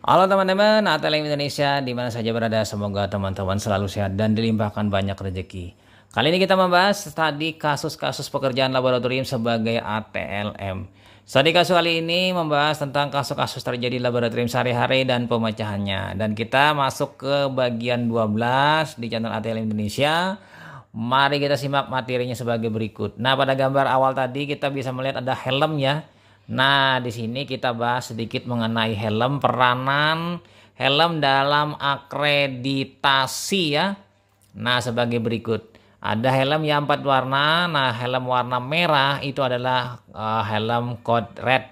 Halo teman-teman, Ateleng Indonesia di mana saja berada, semoga teman-teman selalu sehat dan dilimpahkan banyak rezeki. Kali ini kita membahas tadi kasus-kasus pekerjaan laboratorium sebagai ATLM. Tadi kasus kali ini membahas tentang kasus-kasus terjadi laboratorium sehari-hari dan pemecahannya. Dan kita masuk ke bagian 12 di channel ATL Indonesia. Mari kita simak materinya sebagai berikut. Nah, pada gambar awal tadi kita bisa melihat ada helm ya Nah, di sini kita bahas sedikit mengenai helm peranan helm dalam akreditasi ya. Nah, sebagai berikut. Ada helm yang empat warna. Nah, helm warna merah itu adalah uh, helm code red.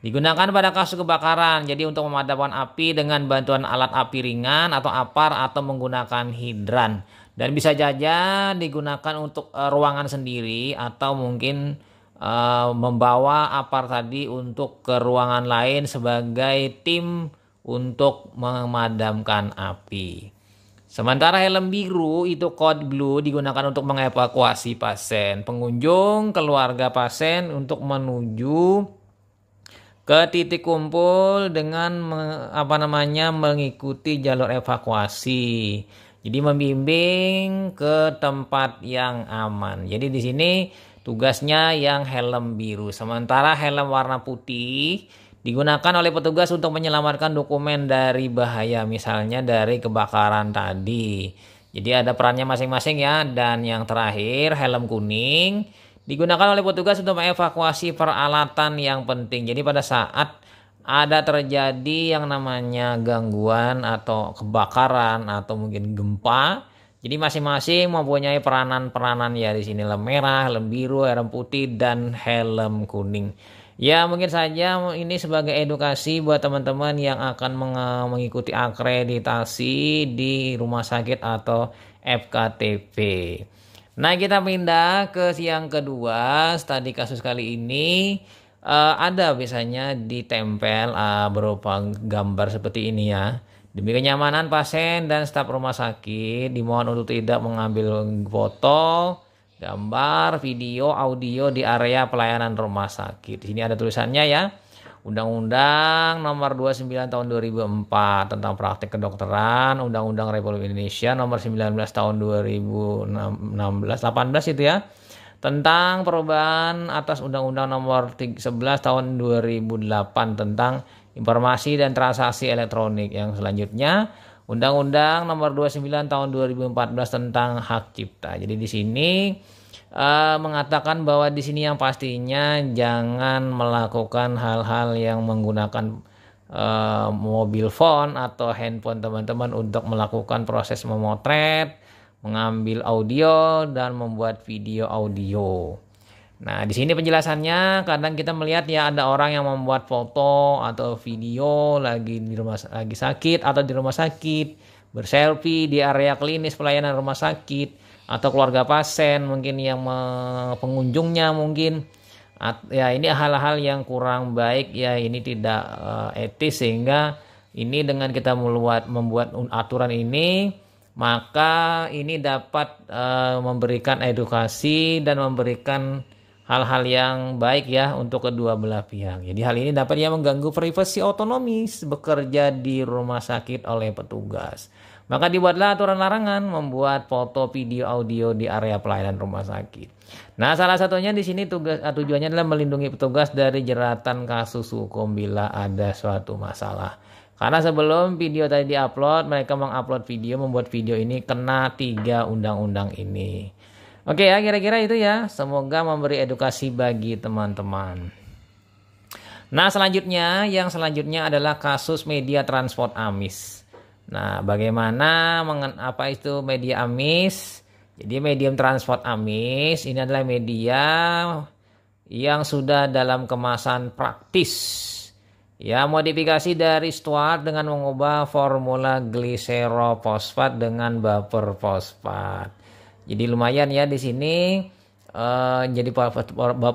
Digunakan pada kasus kebakaran. Jadi untuk memadamkan api dengan bantuan alat api ringan atau apar atau menggunakan hidran. Dan bisa saja digunakan untuk uh, ruangan sendiri atau mungkin Eh, membawa apar tadi untuk ke ruangan lain sebagai tim untuk memadamkan api. Sementara helm biru itu code blue digunakan untuk mengevakuasi pasien, pengunjung, keluarga pasien untuk menuju ke titik kumpul dengan apa namanya mengikuti jalur evakuasi. Jadi membimbing ke tempat yang aman. Jadi di sini Tugasnya yang helm biru. Sementara helm warna putih digunakan oleh petugas untuk menyelamatkan dokumen dari bahaya, misalnya dari kebakaran tadi. Jadi ada perannya masing-masing ya. Dan yang terakhir, helm kuning digunakan oleh petugas untuk mengevakuasi peralatan yang penting. Jadi pada saat ada terjadi yang namanya gangguan atau kebakaran atau mungkin gempa, jadi masing-masing mempunyai peranan-peranan ya di sini helm merah, helm biru, helm putih dan helm kuning. Ya mungkin saja ini sebagai edukasi buat teman-teman yang akan mengikuti akreditasi di rumah sakit atau FKTP. Nah kita pindah ke siang kedua Tadi kasus kali ini uh, ada biasanya ditempel uh, berupa gambar seperti ini ya. Demi kenyamanan pasien dan staf rumah sakit, dimohon untuk tidak mengambil foto, gambar, video, audio di area pelayanan rumah sakit. Di sini ada tulisannya ya. Undang-Undang Nomor 29 Tahun 2004 tentang Praktik Kedokteran, Undang-Undang Republik Indonesia Nomor 19 Tahun 2016 18 itu ya. Tentang perubahan atas Undang-Undang Nomor 11 Tahun 2008 tentang Informasi dan Transaksi Elektronik. Yang selanjutnya Undang-Undang Nomor 29 Tahun 2014 tentang Hak Cipta. Jadi di sini uh, mengatakan bahwa di sini yang pastinya jangan melakukan hal-hal yang menggunakan uh, mobil phone atau handphone teman-teman untuk melakukan proses memotret, mengambil audio dan membuat video audio. Nah, di sini penjelasannya kadang kita melihat ya ada orang yang membuat foto atau video lagi di rumah lagi sakit atau di rumah sakit, berselfie di area klinis pelayanan rumah sakit atau keluarga pasien mungkin yang pengunjungnya mungkin At, ya ini hal-hal yang kurang baik ya ini tidak uh, etis sehingga ini dengan kita membuat membuat aturan ini maka ini dapat uh, memberikan edukasi dan memberikan hal-hal yang baik ya untuk kedua belah pihak. Jadi hal ini dapat ya mengganggu privasi otonomis bekerja di rumah sakit oleh petugas. Maka dibuatlah aturan larangan membuat foto, video, audio di area pelayanan rumah sakit. Nah, salah satunya di sini tugas eh, tujuannya adalah melindungi petugas dari jeratan kasus hukum bila ada suatu masalah. Karena sebelum video tadi diupload, mereka mengupload video, membuat video ini kena tiga undang-undang ini. Oke ya, kira-kira itu ya. Semoga memberi edukasi bagi teman-teman. Nah, selanjutnya yang selanjutnya adalah kasus media transport amis. Nah, bagaimana mengen apa itu media amis? Jadi medium transport amis ini adalah media yang sudah dalam kemasan praktis. Ya, modifikasi dari stuart dengan mengubah formula gliserofosfat dengan fosfat. Jadi lumayan ya di sini uh, jadi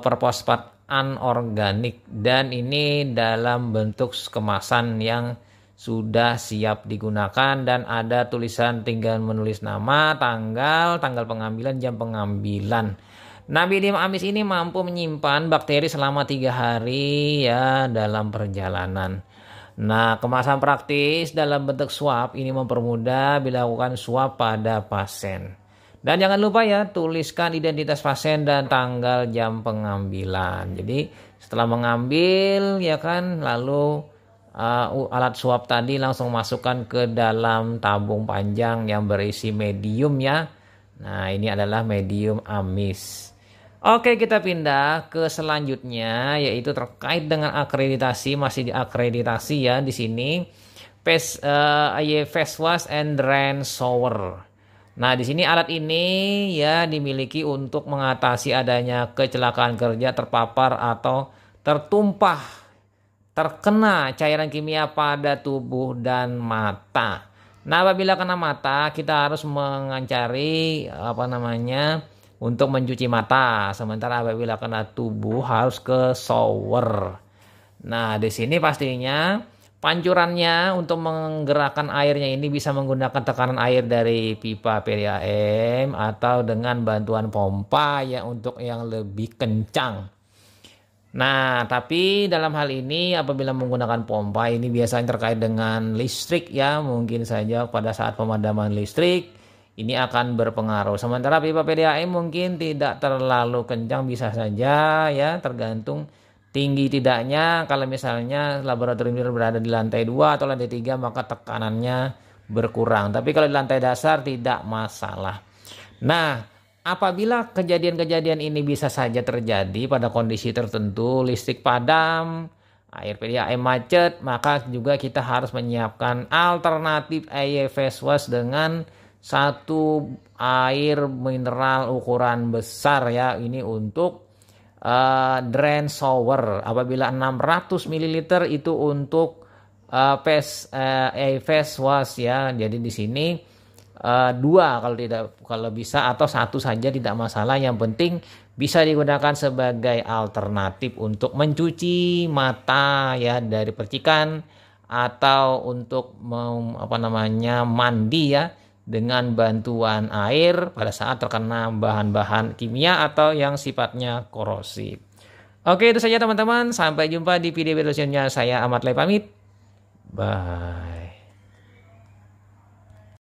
fosfat anorganik dan ini dalam bentuk kemasan yang sudah siap digunakan dan ada tulisan tinggal menulis nama, tanggal, tanggal pengambilan, jam pengambilan. Nabidium amis ini mampu menyimpan bakteri selama tiga hari ya dalam perjalanan. Nah, kemasan praktis dalam bentuk suap ini mempermudah dilakukan suap pada pasien. Dan jangan lupa ya tuliskan identitas pasien dan tanggal jam pengambilan. Jadi setelah mengambil ya kan lalu uh, alat swab tadi langsung masukkan ke dalam tabung panjang yang berisi medium ya. Nah, ini adalah medium amis. Oke, kita pindah ke selanjutnya yaitu terkait dengan akreditasi masih diakreditasi ya di sini. Face uh, face wash and drain shower. Nah, di sini alat ini ya dimiliki untuk mengatasi adanya kecelakaan kerja terpapar atau tertumpah terkena cairan kimia pada tubuh dan mata. Nah, apabila kena mata, kita harus mengancari apa namanya? untuk mencuci mata. Sementara apabila kena tubuh harus ke shower. Nah, di sini pastinya Pancurannya untuk menggerakkan airnya ini bisa menggunakan tekanan air dari pipa PDAM atau dengan bantuan pompa ya untuk yang lebih kencang. Nah, tapi dalam hal ini apabila menggunakan pompa ini biasanya terkait dengan listrik ya, mungkin saja pada saat pemadaman listrik ini akan berpengaruh. Sementara pipa PDAM mungkin tidak terlalu kencang bisa saja ya, tergantung Tinggi tidaknya kalau misalnya laboratorium berada di lantai 2 atau lantai 3 maka tekanannya berkurang. Tapi kalau di lantai dasar tidak masalah. Nah, apabila kejadian-kejadian ini bisa saja terjadi pada kondisi tertentu, listrik padam, air PDAM macet, maka juga kita harus menyiapkan alternatif air face wash dengan satu air mineral ukuran besar ya. Ini untuk uh, drain shower apabila 600 ml itu untuk uh, face uh, face wash ya jadi di sini uh, dua kalau tidak kalau bisa atau satu saja tidak masalah yang penting bisa digunakan sebagai alternatif untuk mencuci mata ya dari percikan atau untuk mem, apa namanya mandi ya dengan bantuan air pada saat terkena bahan-bahan kimia atau yang sifatnya korosif. Oke, itu saja teman-teman. Sampai jumpa di video berikutnya. Saya Ahmad Lai pamit. Bye.